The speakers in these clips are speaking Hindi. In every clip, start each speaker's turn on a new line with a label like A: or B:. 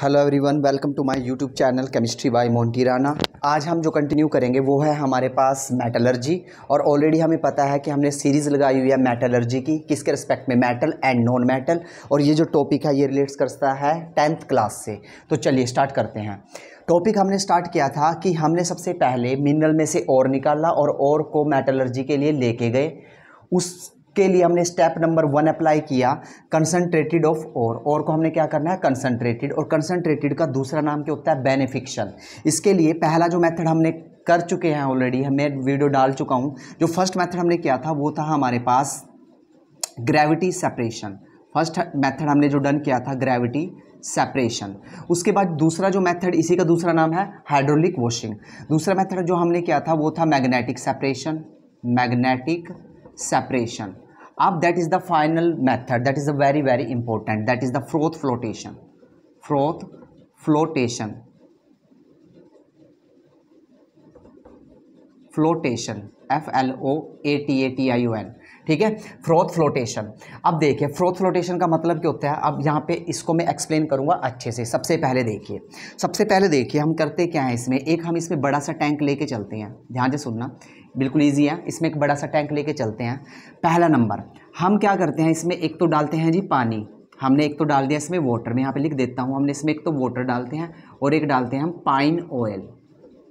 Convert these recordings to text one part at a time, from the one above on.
A: hello everyone welcome to my YouTube channel chemistry by Monty Rana आज हम जो कंटिन्यू करेंगे वो है हमारे पास मेटलर्जी और ऑलरेडी हमें पता है कि हमने सीरीज़ लगाई हुई है मेटलर्जी की किसके रिस्पेक्ट में मेटल एंड नॉन मेटल और ये जो टॉपिक है ये रिलेट्स करता है टेंथ क्लास से तो चलिए स्टार्ट करते हैं टॉपिक हमने स्टार्ट किया था कि हमने सबसे पहले मिनरल में से और निकाला और और को मेटलर्जी के लिए लेके गए उस के लिए हमने स्टेप नंबर वन अप्लाई किया कंसनट्रेटेड ऑफ और और को हमने क्या करना है कंसनट्रेटेड और कंसनट्रेटेड का दूसरा नाम क्या होता है बेनिफिक्शन इसके लिए पहला जो मेथड हमने कर चुके हैं ऑलरेडी मैं वीडियो डाल चुका हूँ जो फर्स्ट मेथड हमने किया था वो था हमारे पास ग्रेविटी सेपरेशन फर्स्ट मेथड हमने जो डन किया था ग्रेविटी सेपरेशन उसके बाद दूसरा जो मेथड इसी का दूसरा नाम है हाइड्रोलिक वॉशिंग दूसरा मेथड जो हमने किया था वो था मैग्नेटिक सेपरेशन मैग्नेटिक separation अब that is the final method that is a very very important that is the froth flotation froth flotation flotation F L O A T A T I U N ठीक है फ्रोथ फ्लोटेशन अब देखिए फ्रोथ फ्लोटेशन का मतलब क्या होता है अब यहाँ पे इसको मैं एक्सप्लेन करूँगा अच्छे से सबसे पहले देखिए सबसे पहले देखिए हम करते क्या है इसमें एक हम इसमें बड़ा सा टैंक लेके चलते हैं ध्यान से सुनना बिल्कुल ईजी है इसमें एक बड़ा सा टैंक लेके चलते हैं पहला नंबर हम क्या करते हैं इसमें एक तो डालते हैं जी पानी हमने एक तो डाल दिया इसमें वाटर में यहाँ पे लिख देता हूँ हमने इसमें एक तो वाटर डालते हैं और एक डालते हैं हम pine oil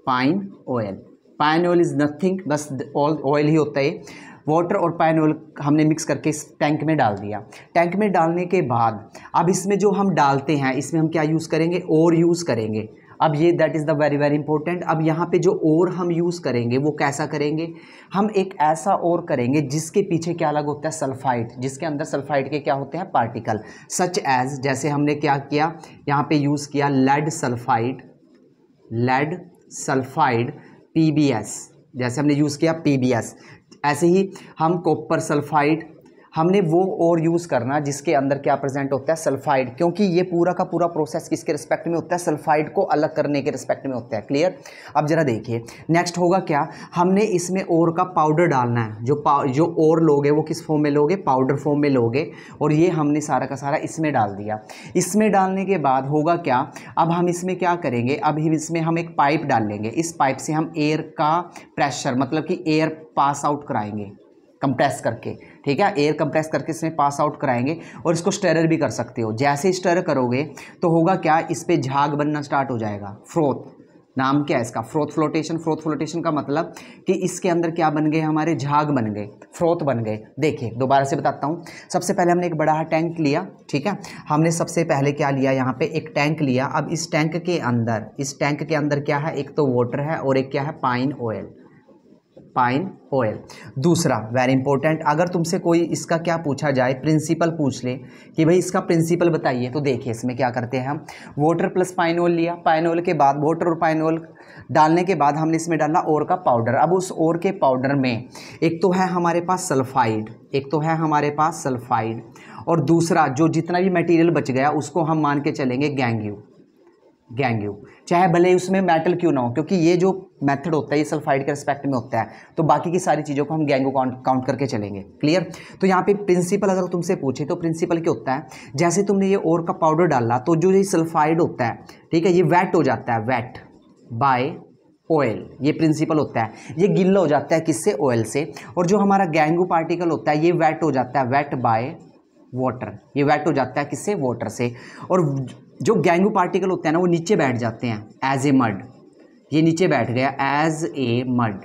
A: pine oil pine oil is nothing बस ऑयल ही होता है वाटर और पाइन ऑयल हमने मिक्स करके इस टैंक में डाल दिया टैंक में डालने के बाद अब इसमें जो हम डालते हैं इसमें हम क्या यूज़ करेंगे और यूज़ करेंगे अब ये that is the very very important अब यहाँ पे जो ओर हम यूज़ करेंगे वो कैसा करेंगे हम एक ऐसा और करेंगे जिसके पीछे क्या अलग होता है सल्फाइड जिसके अंदर सल्फाइड के क्या होते हैं पार्टिकल सच एज जैसे हमने क्या किया यहाँ पे यूज़ किया lead sulphide lead sulphide P जैसे हमने यूज़ किया पी ऐसे ही हम कॉपर सल्फाइड हमने वो और यूज़ करना जिसके अंदर क्या प्रेजेंट होता है सल्फाइड क्योंकि ये पूरा का पूरा प्रोसेस किसके रिस्पेक्ट में होता है सल्फाइड को अलग करने के रिस्पेक्ट में होता है क्लियर अब ज़रा देखिए नेक्स्ट होगा क्या हमने इसमें और का पाउडर डालना है जो जो और लोगे वो किस फॉर्म में लोगे पाउडर फॉर्म में लोगे और ये हमने सारा का सारा इसमें डाल दिया इसमें डालने के बाद होगा क्या अब हम इसमें क्या करेंगे अब हम इसमें हम एक पाइप डाल लेंगे इस पाइप से हम एयर का प्रेशर मतलब कि एयर पास आउट कराएंगे कंप्रेस करके ठीक है एयर कंप्रेस करके इसमें पास आउट कराएंगे और इसको स्टरर भी कर सकते हो जैसे स्टर करोगे तो होगा क्या इस पर झाग बनना स्टार्ट हो जाएगा फ्रोथ नाम क्या है इसका फ्रोथ फ्लोटेशन फ्रोथ फ्लोटेशन का मतलब कि इसके अंदर क्या बन गए हमारे झाग बन गए फ्रोथ बन गए देखिए दोबारा से बताता हूँ सबसे पहले हमने एक बड़ा टैंक लिया ठीक है हमने सबसे पहले क्या लिया यहाँ पे एक टैंक लिया अब इस टैंक के अंदर इस टैंक के अंदर क्या है एक तो वाटर है और एक क्या है पाइन ऑयल पाइन ऑयल दूसरा वेरी इंपॉर्टेंट अगर तुमसे कोई इसका क्या पूछा जाए प्रिंसिपल पूछ ले कि भाई इसका प्रिंसिपल बताइए तो देखिए इसमें क्या करते हैं हम वाटर प्लस पाइन ऑयल लिया पाइन ऑयल के बाद वाटर और पाइन ऑयल डालने के बाद हमने इसमें डालना और का पाउडर अब उस और के पाउडर में एक तो है हमारे पास सल्फाइड एक तो है हमारे पास सल्फाइड और दूसरा जो जितना भी मटेरियल बच गया उसको हम मान के चलेंगे गैंग्यू गैंग्यू चाहे भले उसमें मेटल क्यों ना हो क्योंकि ये जो मेथड होता है ये सल्फाइड के रिस्पेक्ट में होता है तो बाकी की सारी चीज़ों को हम गैंगो काउंट करके चलेंगे क्लियर तो यहाँ पे प्रिंसिपल अगर तुमसे पूछे तो प्रिंसिपल क्या होता है जैसे तुमने ये और का पाउडर डाला तो जो ये सल्फाइड होता है ठीक है ये वेट हो जाता है वेट बाय ऑयल ये प्रिंसिपल होता है ये गिल्ला हो जाता है किससे ऑयल से और जो हमारा गैंगू पार्टिकल होता है ये वेट हो जाता है वेट बाय वाटर ये वेट हो जाता है किससे वाटर से और जो गैंगू पार्टिकल होते हैं ना वो नीचे बैठ जाते हैं एज ए मड ये नीचे बैठ गया एज ए मड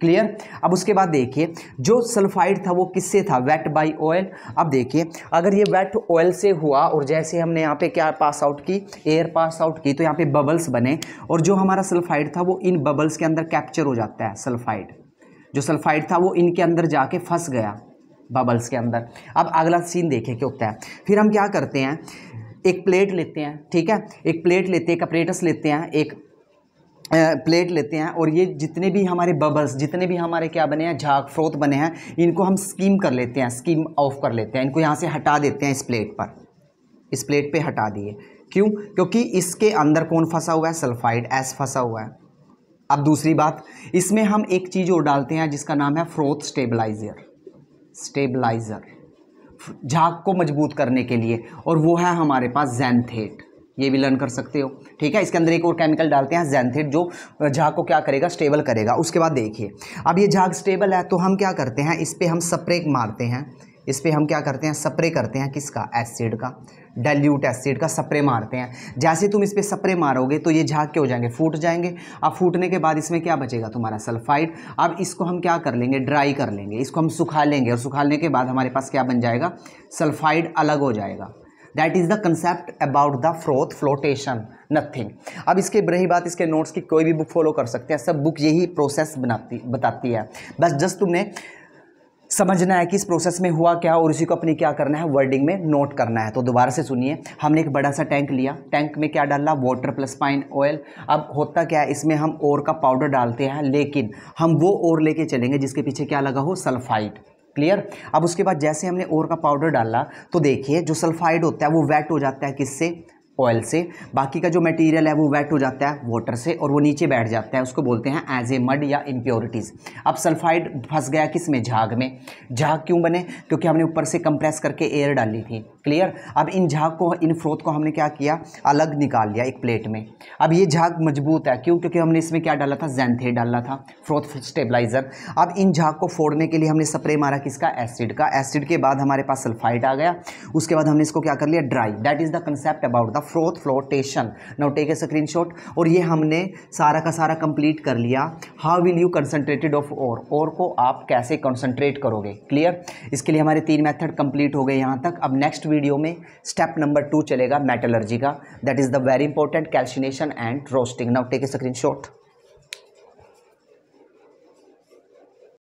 A: क्लियर अब उसके बाद देखिए जो सल्फाइड था वो किससे था वेट बाई ऑयल अब देखिए अगर ये वेट ऑयल से हुआ और जैसे हमने यहाँ पे क्या पास आउट की एयर पास आउट की तो यहाँ पे बबल्स बने और जो हमारा सल्फाइड था वो इन बबल्स के अंदर कैप्चर हो जाता है सल्फाइड जो सल्फाइड था वो इनके अंदर जाके फंस गया बबल्स के अंदर अब अगला सीन देखें क्या होता है फिर हम क्या करते हैं एक प्लेट लेते हैं ठीक है एक प्लेट लेते हैं कपरेटस लेते हैं एक प्लेट लेते हैं और ये जितने भी हमारे बबल्स जितने भी हमारे क्या बने हैं झाक फ्रोत बने हैं इनको हम स्कीम कर लेते हैं स्कीम ऑफ कर लेते हैं इनको यहाँ से हटा देते हैं इस प्लेट पर इस प्लेट पे हटा दिए क्यों क्योंकि इसके अंदर कौन फंसा हुआ है सल्फाइड एस फंसा हुआ है अब दूसरी बात इसमें हम एक चीज़ और डालते हैं जिसका नाम है फ्रोथ स्टेबलाइजर स्टेबलाइज़र झाग को मजबूत करने के लिए और वो है हमारे पास जैनथेट ये भी लर्न कर सकते हो ठीक है इसके अंदर एक और केमिकल डालते हैं जैनथेट जो झाग को क्या करेगा स्टेबल करेगा उसके बाद देखिए अब ये झाग स्टेबल है तो हम क्या करते हैं इस पर हम स्प्रे मारते हैं इस पर हम क्या करते हैं स्प्रे करते हैं किसका एसिड का डाइल्यूट एसिड का स्प्रे मारते हैं जैसे तुम इस पर स्प्रे मारोगे तो ये झाग के हो जाएंगे फूट जाएंगे अब फूटने के बाद इसमें क्या बचेगा तुम्हारा सल्फाइड अब इसको हम क्या कर लेंगे ड्राई कर लेंगे इसको हम सुखा लेंगे और सुखाने के बाद हमारे पास क्या बन जाएगा सल्फाइड अलग हो जाएगा that is the concept about the froth flotation nothing अब इसके रही बात इसके नोट्स की कोई भी बुक फॉलो कर सकते हैं सब बुक यही प्रोसेस बनाती बताती है बस जस्ट तुमने समझना है कि इस प्रोसेस में हुआ क्या और उसी को अपनी क्या करना है वर्डिंग में नोट करना है तो दोबारा से सुनिए हमने एक बड़ा सा टैंक लिया टैंक में क्या डाला वाटर प्लस पाइन ऑयल अब होता क्या है इसमें हम और का पाउडर डालते हैं लेकिन हम वो ओर लेके चलेंगे जिसके पीछे क्या लगा हो सल्फाइड क्लियर अब उसके बाद जैसे हमने और का पाउडर डाला तो देखिए जो सल्फाइड होता है वो वेट हो जाता है किससे ऑयल से बाकी का जो मटेरियल है वो वेट हो जाता है वाटर से और वो नीचे बैठ जाता है उसको बोलते हैं एज ए मड या इम्प्योरिटीज़ अब सल्फाइड फंस गया किस में झाग में झाग क्यों बने क्योंकि हमने ऊपर से कंप्रेस करके एयर डाली थी क्लियर अब इन झाग को इन फ्रोथ को हमने क्या किया अलग निकाल लिया एक प्लेट में अब ये झाग मजबूत है क्यों क्योंकि हमने इसमें क्या डाला था जैनथे डाला था फ्रोथ स्टेबलाइज़र अब इन झाग को फोड़ने के लिए हमने स्प्रे मारा किसका एसिड का एसिड के बाद हमारे पास सल्फाइड आ गया उसके बाद हमने इसको क्या कर लिया dry that is the concept about the था froth flotation now take a screenshot और ये हमने सारा का सारा कंप्लीट कर लिया how will you concentrated of और और को आप कैसे कंसनट्रेट करोगे क्लियर इसके लिए हमारे तीन मेथड कंप्लीट हो गए यहाँ तक अब नेक्स्ट वीडियो में स्टेप नंबर टू चलेगा मेटलर्जी का that is the very important calcination and roasting now take a screen